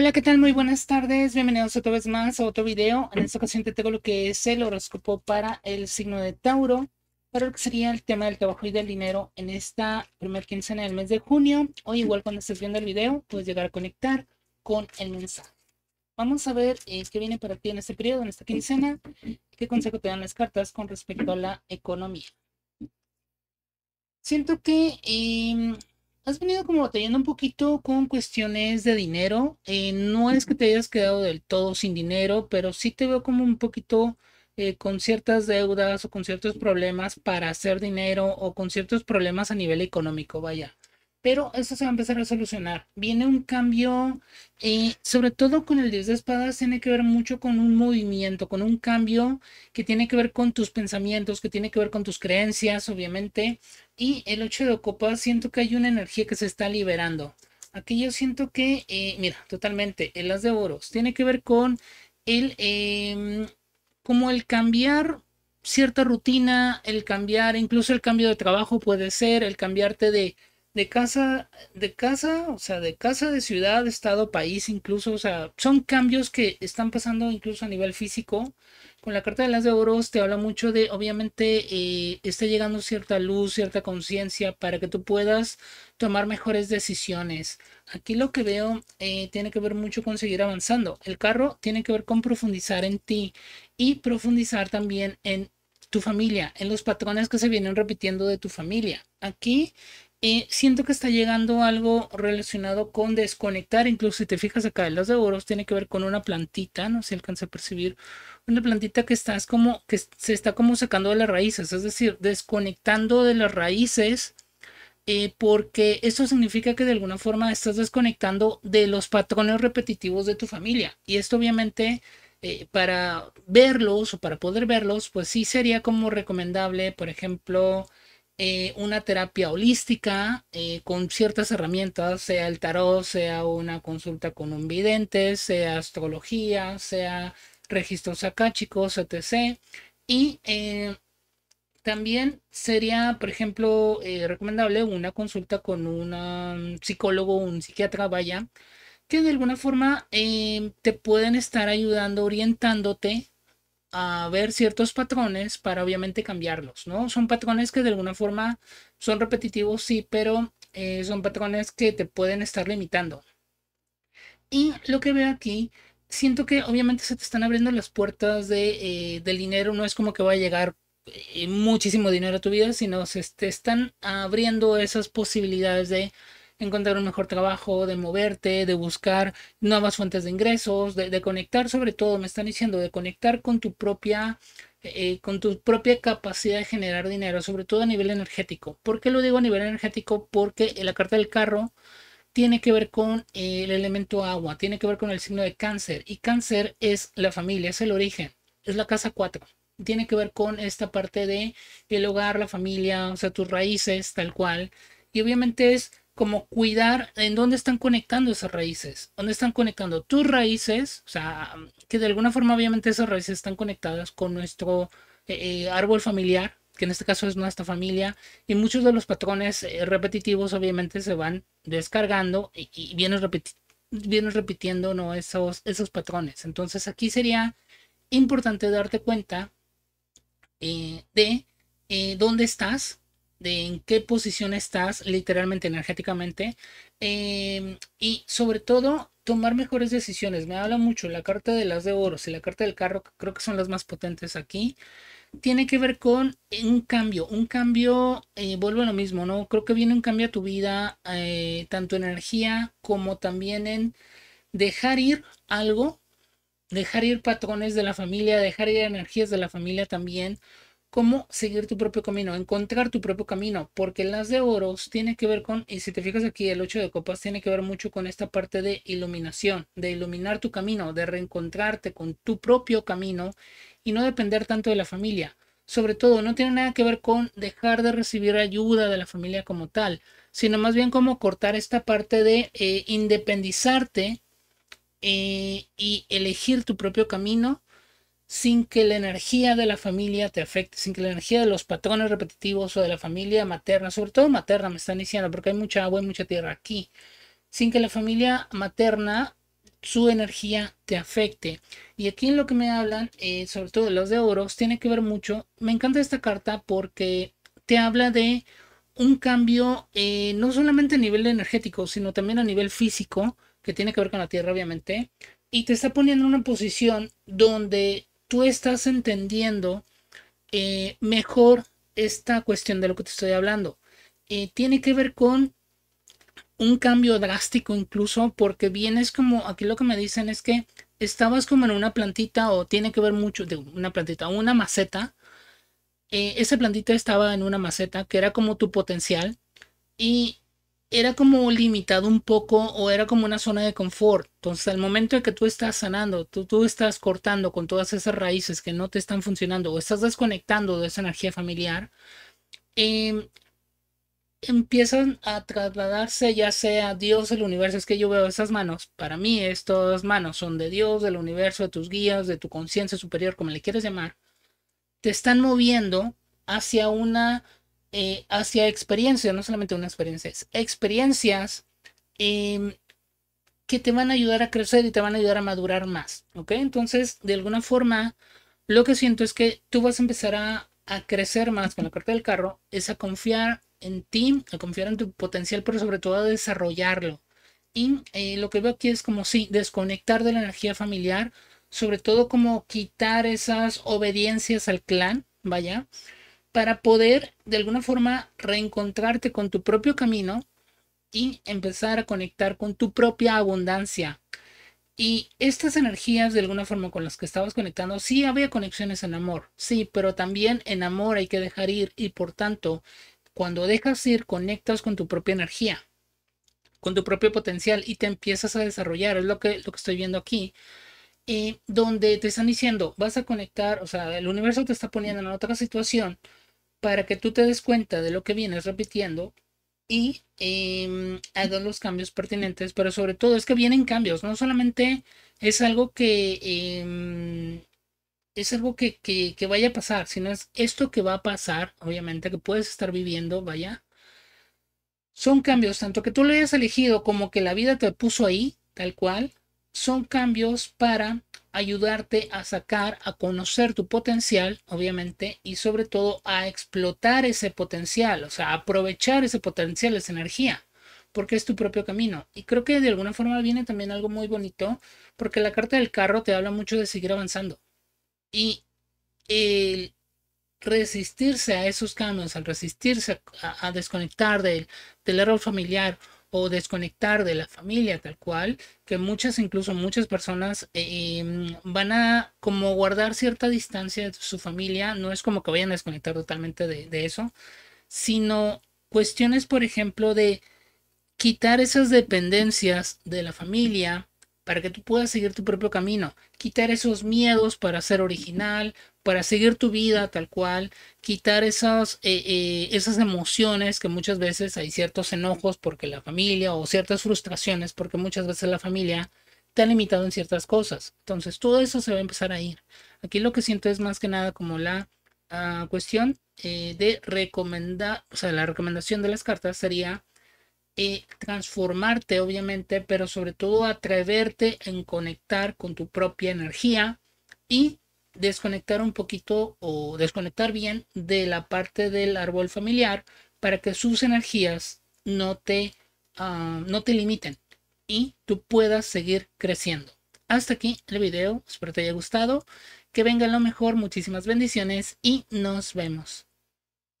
Hola, ¿qué tal? Muy buenas tardes. Bienvenidos otra vez más a otro video. En esta ocasión te tengo lo que es el horóscopo para el signo de Tauro, para lo que sería el tema del trabajo y del dinero en esta primera quincena del mes de junio. Hoy igual cuando estés viendo el video, puedes llegar a conectar con el mensaje. Vamos a ver eh, qué viene para ti en este periodo, en esta quincena, qué consejo te dan las cartas con respecto a la economía. Siento que em, has venido como batallando un poquito con cuestiones de dinero. Eh, no es que te hayas quedado del todo sin dinero, pero sí te veo como un poquito eh, con ciertas deudas o con ciertos problemas para hacer dinero o con ciertos problemas a nivel económico, vaya. Pero eso se va a empezar a solucionar. Viene un cambio, y eh, sobre todo con el 10 de espadas, tiene que ver mucho con un movimiento, con un cambio que tiene que ver con tus pensamientos, que tiene que ver con tus creencias, obviamente. Y el 8 de copas, siento que hay una energía que se está liberando. Aquí yo siento que, eh, mira, totalmente, el as de oros tiene que ver con el, em, como el cambiar cierta rutina, el cambiar, incluso el cambio de trabajo puede ser, el cambiarte de de casa, de casa, o sea, de casa, de ciudad, estado, país, incluso, o sea, son cambios que están pasando incluso a nivel físico. Con la carta de las de oros te habla mucho de, obviamente, eh, está llegando cierta luz, cierta conciencia para que tú puedas tomar mejores decisiones. Aquí lo que veo eh, tiene que ver mucho con seguir avanzando. El carro tiene que ver con profundizar en ti y profundizar también en tu familia, en los patrones que se vienen repitiendo de tu familia. Aquí eh, siento que está llegando algo relacionado con desconectar. Incluso si te fijas acá en las de oros, tiene que ver con una plantita, no se si alcanza a percibir, una plantita que estás como, que se está como sacando de las raíces, es decir, desconectando de las raíces. Eh, porque eso significa que de alguna forma estás desconectando de los patrones repetitivos de tu familia. Y esto obviamente eh, para verlos o para poder verlos, pues sí sería como recomendable, por ejemplo, eh, una terapia holística eh, con ciertas herramientas, sea el tarot, sea una consulta con un vidente, sea astrología, sea registros acáchicos, etc. Y eh, también sería, por ejemplo, recomendable una consulta con un psicólogo, un psiquiatra, vaya, que de alguna forma te pueden estar ayudando, orientándote a ver ciertos patrones para obviamente cambiarlos, ¿no? Son patrones que de alguna forma son repetitivos, sí, pero eh, son patrones que te pueden estar limitando. Y lo que veo aquí, siento que obviamente se te están abriendo las puertas de, eh, del dinero, no es como que va a llegar eh, muchísimo dinero a tu vida, sino se te están abriendo esas posibilidades de encontrar un mejor trabajo, de moverte, de buscar nuevas fuentes de ingresos, de, conectar, sobre todo, me están diciendo, de conectar con tu propia... Eh, eh, con tu propia capacidad de generar dinero, sobre todo a nivel energético. ¿Por qué lo digo a nivel energético? Porque la carta del carro tiene que ver con eh, el elemento agua, tiene que ver con el signo de cáncer. Y cáncer es la familia, es el origen, es la casa 4. Tiene que ver con esta parte de el hogar, la familia, o sea, tus raíces, tal cual. Y obviamente es como cuidar en dónde están conectando esas raíces, dónde están conectando tus raíces, o sea, que de alguna forma obviamente esas raíces están conectadas con nuestro eh, eh, árbol familiar, que en este caso es nuestra familia, y muchos de los patrones eh, repetitivos obviamente se van descargando y, vienes, repitiendo esos, esos patrones. Entonces aquí sería importante darte cuenta de dónde estás, de en qué posición estás literalmente energéticamente em, y sobre todo tomar mejores decisiones. Me habla mucho la carta de las de oros y la carta del carro, que creo que son las más potentes aquí. Tiene que ver con un cambio, un cambio, eh, vuelvo a lo mismo, ¿no? Creo que viene un cambio a tu vida, eh, tanto en energía como también en dejar ir algo, dejar ir patrones de la familia, dejar ir energías de la familia también, cómo seguir tu propio camino, encontrar tu propio camino, porque las de oros tiene que ver con, y si te fijas aquí, el 8 de copas tiene que ver mucho con esta parte de iluminación, de iluminar tu camino, de reencontrarte con tu propio camino y no depender tanto de la familia. Sobre todo, no tiene nada que ver con dejar de recibir ayuda de la familia como tal, sino más bien como cortar esta parte de eh, independizarte eh, y elegir tu propio camino sin que la energía de la familia te afecte, sin que la energía de los patrones repetitivos o de la familia materna, sobre todo materna me están diciendo, porque hay mucha agua y mucha tierra aquí, sin que la familia materna su energía te afecte. Y aquí en lo que me hablan, eh, sobre todo los de oros, tiene que ver mucho. Me encanta esta carta porque te habla de un cambio eh, no solamente a nivel energético, sino también a nivel físico, que tiene que ver con la Tierra, obviamente. Y te está poniendo en una posición donde tú estás entendiendo eh, mejor esta cuestión de lo que te estoy hablando. Eh, tiene que ver con un cambio drástico incluso porque vienes como, aquí lo que me dicen es que estabas como en una plantita o tiene que ver mucho de una plantita, una maceta. Eh, esa plantita estaba en una maceta que era como tu potencial y era como limitado un poco o era como una zona de confort. Entonces, al momento en que tú estás sanando, tú, tú estás cortando con todas esas raíces que no te están funcionando o estás desconectando de esa energía familiar, em, empiezan a trasladarse ya sea Dios, el universo, es que yo veo esas manos, para mí estas manos son de Dios, del universo, de tus guías, de tu conciencia superior, como le quieres llamar, te están moviendo hacia una eh, hacia experiencias, no solamente una experiencia, es experiencias em, que te van a ayudar a crecer y te van a ayudar a madurar más, ¿ok? Entonces, de alguna forma, lo que siento es que tú vas a empezar a, crecer más con la carta del carro, es a confiar en ti, a confiar en tu potencial, pero sobre todo a desarrollarlo. Y eh, lo que veo aquí es como si desconectar de la energía familiar, sobre todo como quitar esas obediencias al clan, vaya, para poder de alguna forma reencontrarte con tu propio camino y empezar a conectar con tu propia abundancia. Y estas energías de alguna forma con las que estabas conectando, sí había conexiones en amor, sí, pero también en amor hay que dejar ir y por tanto, cuando dejas ir, conectas con tu propia energía, con tu propio potencial y te empiezas a desarrollar, es lo que, lo que estoy viendo aquí. Y donde te están diciendo, vas a conectar, o sea, el universo te está poniendo en otra situación para que tú te des cuenta de lo que vienes repitiendo y eh, hagas los cambios pertinentes, pero sobre todo es que vienen cambios, no solamente es algo que em, es algo que, que, que, vaya a pasar, sino es esto que va a pasar, obviamente, que puedes estar viviendo, vaya. Son cambios, tanto que tú lo hayas elegido como que la vida te puso ahí, tal cual, son cambios para ayudarte a sacar, a conocer tu potencial, obviamente, y sobre todo a explotar ese potencial, o sea, aprovechar ese potencial, esa energía, porque es tu propio camino. Y creo que de alguna forma viene también algo muy bonito, porque la carta del carro te habla mucho de seguir avanzando. Y el resistirse a esos cambios, al resistirse a, desconectar del, del error familiar o desconectar de la familia tal cual, que muchas, incluso muchas personas eh, em, van a como guardar cierta distancia de su familia, no es como que vayan a desconectar totalmente de eso, sino cuestiones, por ejemplo, de quitar esas dependencias de la familia para que tú puedas seguir tu propio camino, quitar esos miedos para ser original para seguir tu vida tal cual, quitar esas, eh, eh, esas emociones que muchas veces hay ciertos enojos porque la familia o ciertas frustraciones porque muchas veces la familia te ha limitado en ciertas cosas. Entonces todo eso se va a empezar a ir. Aquí lo que siento es más que nada como la ah, cuestión eh, de recomendar, o sea, la recomendación de las cartas sería transformarte obviamente, pero sobre todo atreverte en conectar con tu propia energía y desconectar un poquito o desconectar bien de la parte del árbol familiar para que sus energías no te, ah, no te limiten y tú puedas seguir creciendo. Hasta aquí el video, espero te haya gustado, que venga lo mejor, muchísimas bendiciones y nos vemos.